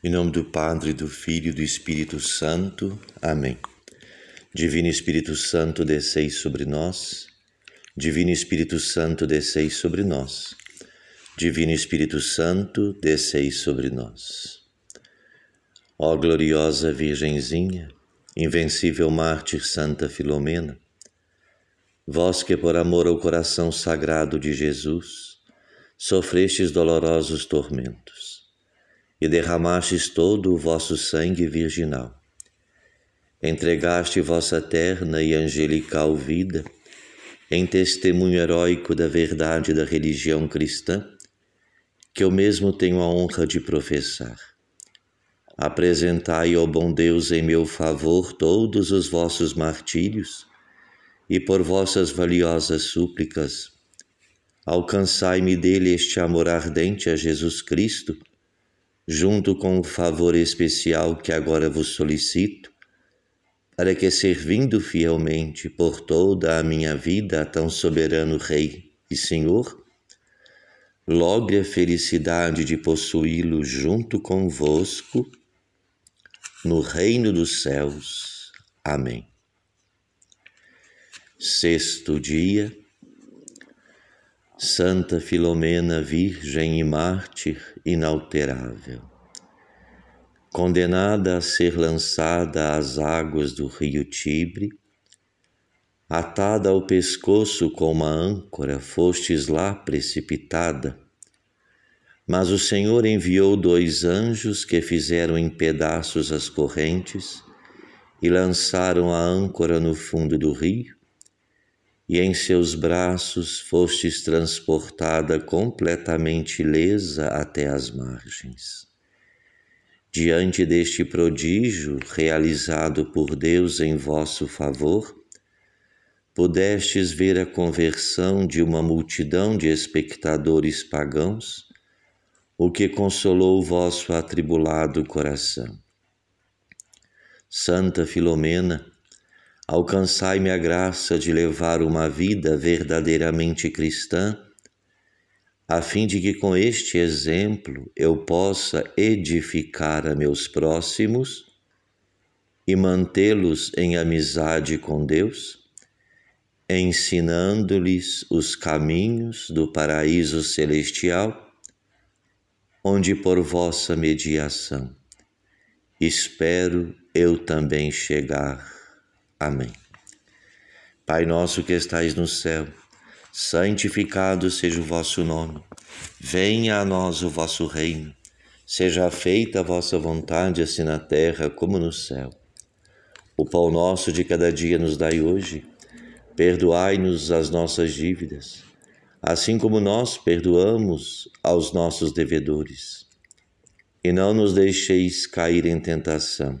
Em nome do Padre, do Filho e do Espírito Santo. Amém. Divino Espírito Santo, desceis sobre nós. Divino Espírito Santo, desceis sobre nós. Divino Espírito Santo, desceis sobre nós. Ó gloriosa Virgenzinha, invencível mártir Santa Filomena, vós que por amor ao coração sagrado de Jesus sofrestes dolorosos tormentos e derramastes todo o vosso sangue virginal. Entregaste vossa terna e angelical vida em testemunho heróico da verdade da religião cristã, que eu mesmo tenho a honra de professar. Apresentai, ó bom Deus, em meu favor todos os vossos martírios e por vossas valiosas súplicas. Alcançai-me dele este amor ardente a Jesus Cristo junto com o favor especial que agora vos solicito, para que, servindo fielmente por toda a minha vida a tão soberano Rei e Senhor, logre a felicidade de possuí-lo junto convosco no reino dos céus. Amém. Sexto dia Santa Filomena, Virgem e Mártir inalterável, condenada a ser lançada às águas do rio Tibre, atada ao pescoço com uma âncora, fostes lá precipitada. Mas o Senhor enviou dois anjos que fizeram em pedaços as correntes e lançaram a âncora no fundo do rio e em seus braços fostes transportada completamente lesa até as margens. Diante deste prodígio realizado por Deus em vosso favor, pudestes ver a conversão de uma multidão de espectadores pagãos, o que consolou o vosso atribulado coração. Santa Filomena, alcançai-me a graça de levar uma vida verdadeiramente cristã, a fim de que com este exemplo eu possa edificar a meus próximos e mantê-los em amizade com Deus, ensinando-lhes os caminhos do paraíso celestial, onde por vossa mediação espero eu também chegar Amém. Pai nosso que estais no céu, santificado seja o vosso nome. Venha a nós o vosso reino. Seja feita a vossa vontade, assim na terra como no céu. O pão nosso de cada dia nos dai hoje. Perdoai-nos as nossas dívidas, assim como nós perdoamos aos nossos devedores. E não nos deixeis cair em tentação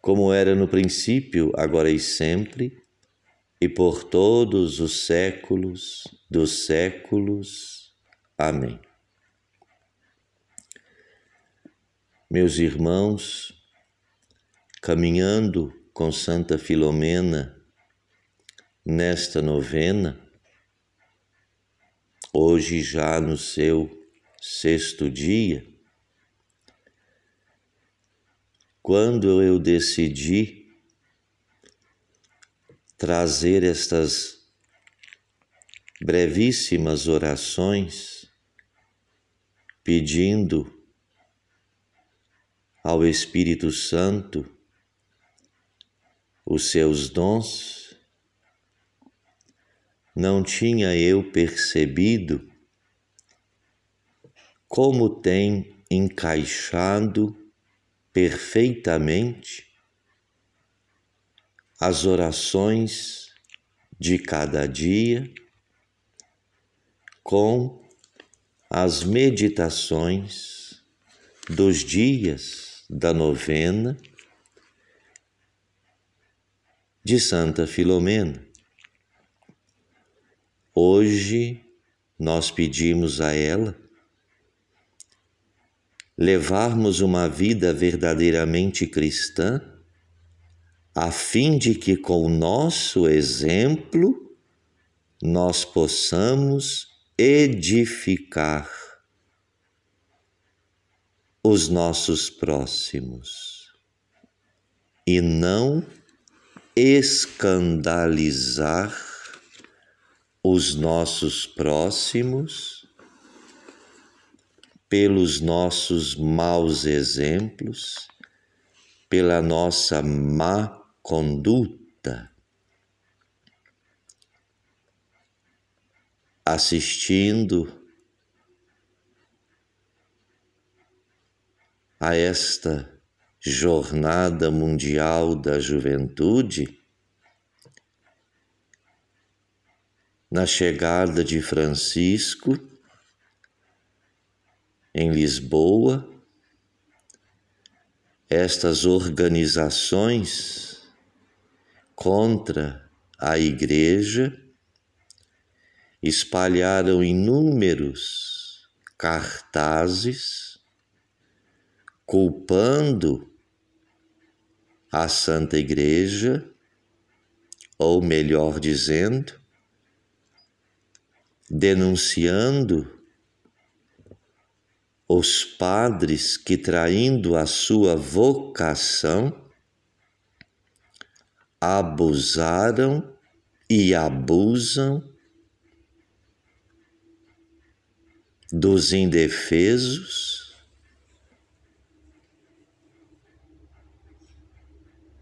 como era no princípio, agora e sempre, e por todos os séculos dos séculos. Amém. Meus irmãos, caminhando com Santa Filomena nesta novena, hoje já no seu sexto dia, quando eu decidi trazer estas brevíssimas orações, pedindo ao Espírito Santo os seus dons, não tinha eu percebido como tem encaixado perfeitamente as orações de cada dia com as meditações dos dias da novena de Santa Filomena. Hoje nós pedimos a ela levarmos uma vida verdadeiramente cristã, a fim de que com o nosso exemplo nós possamos edificar os nossos próximos e não escandalizar os nossos próximos pelos nossos maus exemplos, pela nossa má conduta. Assistindo a esta Jornada Mundial da Juventude, na chegada de Francisco, em Lisboa, estas organizações contra a Igreja espalharam inúmeros cartazes culpando a Santa Igreja, ou melhor dizendo, denunciando os padres que, traindo a sua vocação, abusaram e abusam dos indefesos,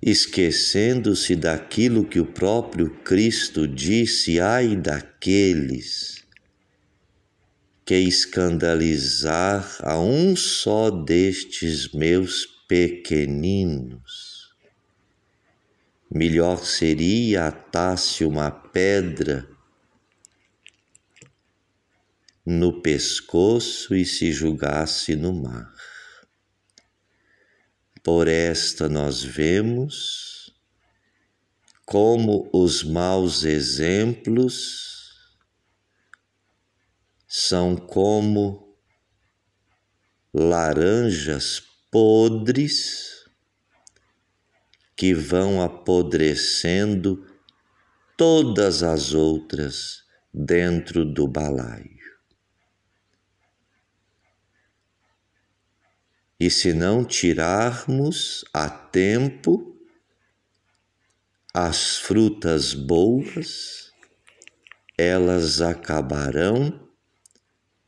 esquecendo-se daquilo que o próprio Cristo disse: ai daqueles que escandalizar a um só destes meus pequeninos. Melhor seria atar-se uma pedra no pescoço e se julgasse no mar. Por esta nós vemos como os maus exemplos são como laranjas podres que vão apodrecendo todas as outras dentro do balaio. E se não tirarmos a tempo as frutas boas, elas acabarão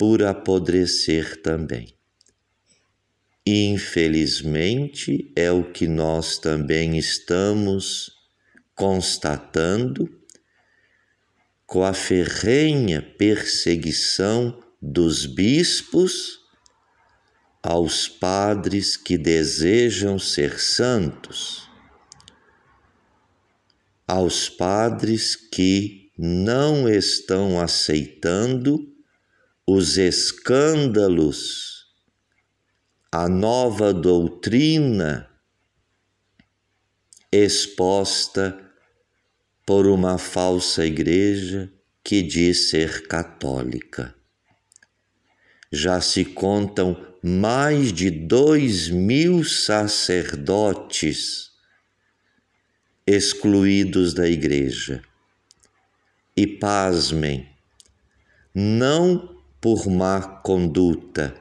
por apodrecer também. Infelizmente, é o que nós também estamos constatando com a ferrenha perseguição dos bispos aos padres que desejam ser santos, aos padres que não estão aceitando os escândalos, a nova doutrina exposta por uma falsa igreja que diz ser católica. Já se contam mais de dois mil sacerdotes excluídos da igreja. E pasmem, não por má conduta,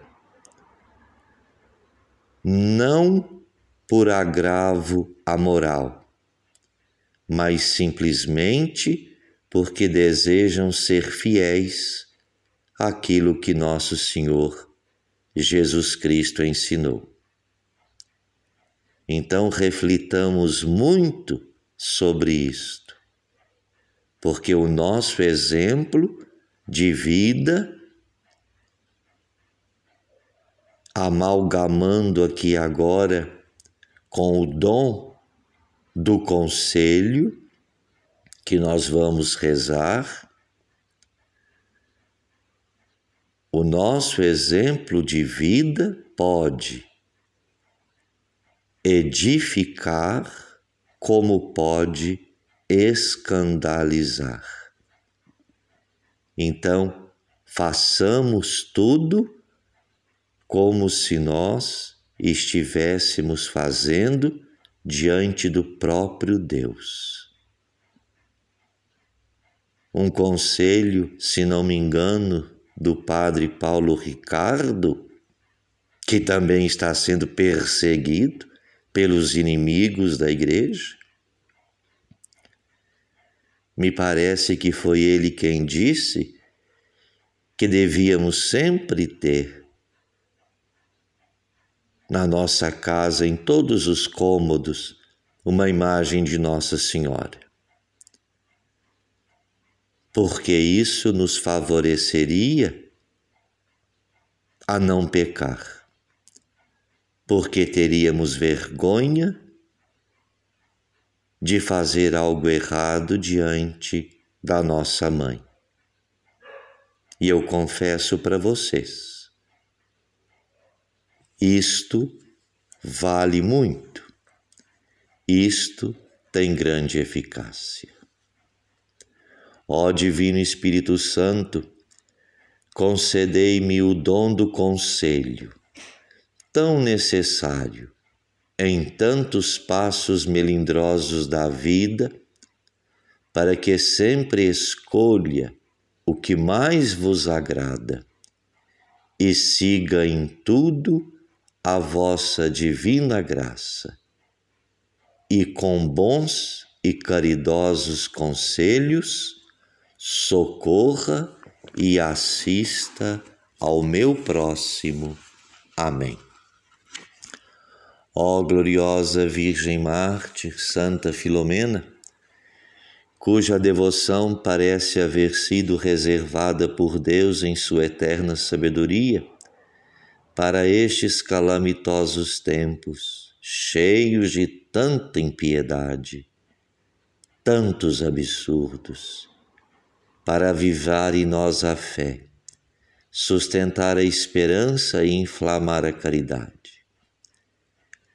não por agravo à moral, mas simplesmente porque desejam ser fiéis àquilo que nosso Senhor Jesus Cristo ensinou. Então reflitamos muito sobre isto, porque o nosso exemplo de vida amalgamando aqui agora com o dom do conselho que nós vamos rezar, o nosso exemplo de vida pode edificar como pode escandalizar. Então, façamos tudo como se nós estivéssemos fazendo diante do próprio Deus. Um conselho, se não me engano, do padre Paulo Ricardo, que também está sendo perseguido pelos inimigos da igreja. Me parece que foi ele quem disse que devíamos sempre ter na nossa casa, em todos os cômodos, uma imagem de Nossa Senhora. Porque isso nos favoreceria a não pecar, porque teríamos vergonha de fazer algo errado diante da nossa mãe. E eu confesso para vocês isto vale muito. Isto tem grande eficácia. Ó Divino Espírito Santo, concedei-me o dom do conselho, tão necessário em tantos passos melindrosos da vida, para que sempre escolha o que mais vos agrada e siga em tudo a vossa divina graça e com bons e caridosos conselhos, socorra e assista ao meu próximo. Amém. Ó gloriosa Virgem Mártir, Santa Filomena, cuja devoção parece haver sido reservada por Deus em sua eterna sabedoria, para estes calamitosos tempos, cheios de tanta impiedade, tantos absurdos, para avivar em nós a fé, sustentar a esperança e inflamar a caridade.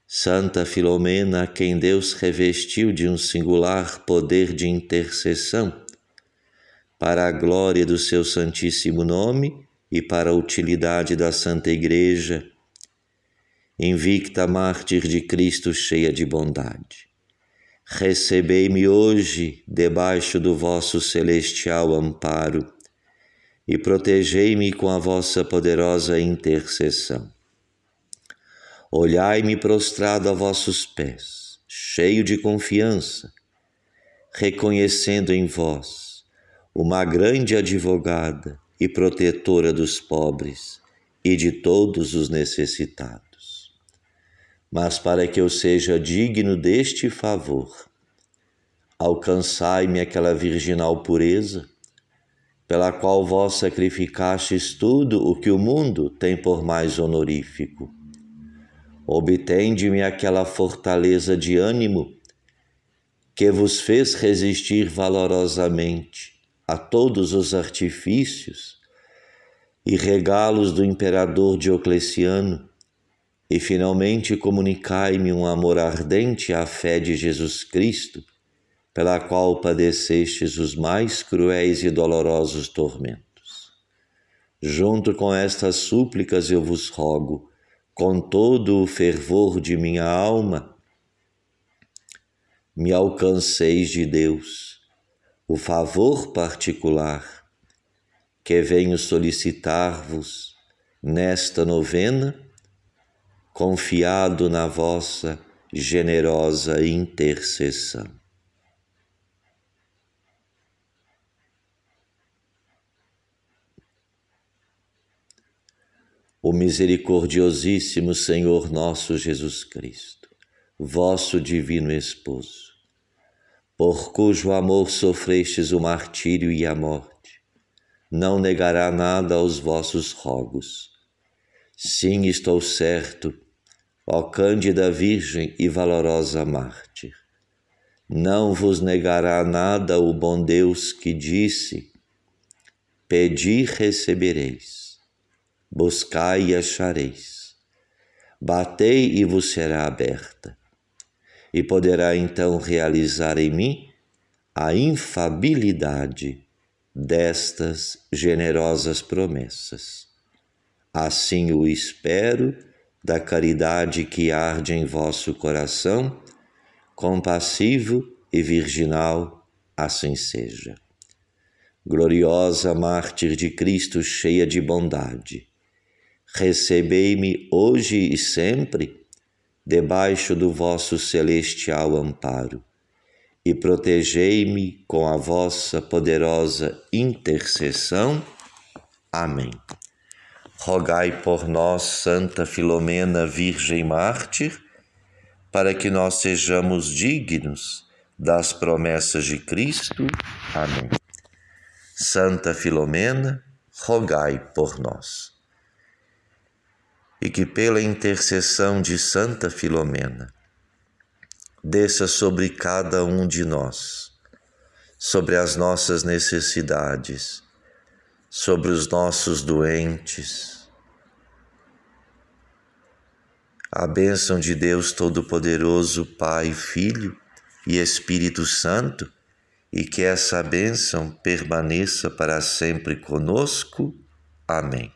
Santa Filomena, a quem Deus revestiu de um singular poder de intercessão, para a glória do seu Santíssimo Nome, e para a utilidade da Santa Igreja, invicta mártir de Cristo, cheia de bondade. Recebei-me hoje debaixo do vosso celestial amparo e protegei-me com a vossa poderosa intercessão. Olhai-me prostrado a vossos pés, cheio de confiança, reconhecendo em vós uma grande advogada e protetora dos pobres e de todos os necessitados. Mas para que eu seja digno deste favor, alcançai-me aquela virginal pureza, pela qual vós sacrificastes tudo o que o mundo tem por mais honorífico. Obtende-me aquela fortaleza de ânimo que vos fez resistir valorosamente a todos os artifícios e regalos do imperador Diocleciano, e finalmente comunicai-me um amor ardente à fé de Jesus Cristo, pela qual padecestes os mais cruéis e dolorosos tormentos. Junto com estas súplicas eu vos rogo, com todo o fervor de minha alma, me alcanceis de Deus o favor particular que venho solicitar-vos nesta novena, confiado na vossa generosa intercessão. O misericordiosíssimo Senhor nosso Jesus Cristo, vosso divino esposo, por cujo amor sofrestes o martírio e a morte, não negará nada aos vossos rogos. Sim, estou certo, ó cândida Virgem e valorosa mártir. Não vos negará nada o bom Deus que disse: Pedi, recebereis, buscai e achareis, batei e vos será aberta e poderá então realizar em mim a infabilidade destas generosas promessas. Assim o espero da caridade que arde em vosso coração, compassivo e virginal, assim seja. Gloriosa mártir de Cristo, cheia de bondade, recebei-me hoje e sempre debaixo do vosso celestial amparo, e protegei-me com a vossa poderosa intercessão. Amém. Rogai por nós, Santa Filomena, Virgem Mártir, para que nós sejamos dignos das promessas de Cristo. Amém. Santa Filomena, rogai por nós e que, pela intercessão de Santa Filomena, desça sobre cada um de nós, sobre as nossas necessidades, sobre os nossos doentes. A bênção de Deus Todo-Poderoso, Pai, Filho e Espírito Santo, e que essa bênção permaneça para sempre conosco. Amém.